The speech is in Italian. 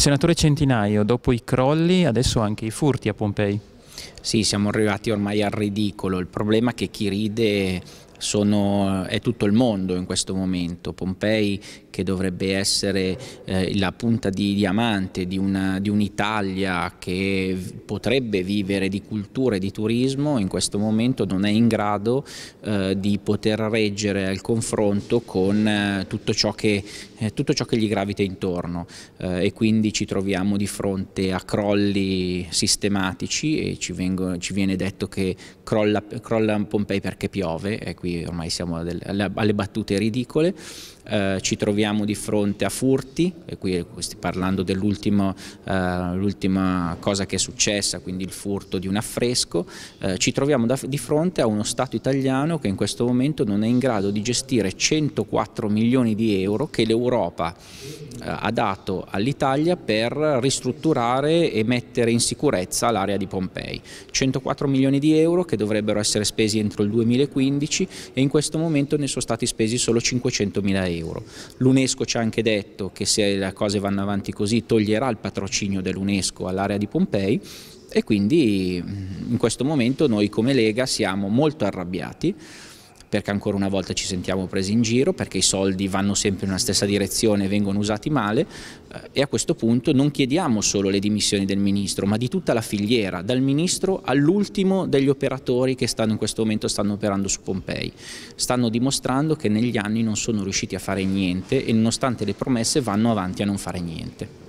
Senatore Centinaio, dopo i crolli, adesso anche i furti a Pompei. Sì, siamo arrivati ormai al ridicolo. Il problema è che chi ride sono, eh, è tutto il mondo in questo momento. Pompei che dovrebbe essere eh, la punta di diamante di un'Italia un che potrebbe vivere di cultura e di turismo, in questo momento non è in grado eh, di poter reggere al confronto con eh, tutto, ciò che, eh, tutto, ciò che, gli gravita intorno eh, e quindi ci troviamo di fronte a crolli sistematici e ci, vengono, ci viene detto che crolla, crolla Pompei perché piove e quindi qui ormai siamo alle, battute ridicole, eh, ci troviamo di fronte a furti, e qui parlando dell'ultima eh, cosa che è successa, quindi il furto di un affresco, eh, ci troviamo da, di fronte a uno Stato italiano che in questo momento non è in grado di gestire 104 milioni di euro che l'Europa eh, ha dato all'Italia per ristrutturare e mettere in sicurezza l'area di Pompei. 104 milioni di euro che dovrebbero essere spesi entro il 2015 e in questo momento ne sono stati spesi solo 500.000 euro. L'UNESCO ci ha anche detto che se le cose vanno avanti così toglierà il patrocinio dell'UNESCO all'area di Pompei e quindi mm, in questo momento noi come Lega siamo molto arrabbiati perché ancora una volta ci sentiamo presi in giro, perché i soldi vanno sempre nella stessa direzione e vengono usati male eh, e a questo punto non chiediamo solo le dimissioni del Ministro, ma di tutta la filiera, dal Ministro all'ultimo degli operatori che stanno in questo momento stanno operando su Pompei. Stanno dimostrando che negli anni non sono riusciti a fare niente e nonostante le promesse vanno avanti a non fare niente.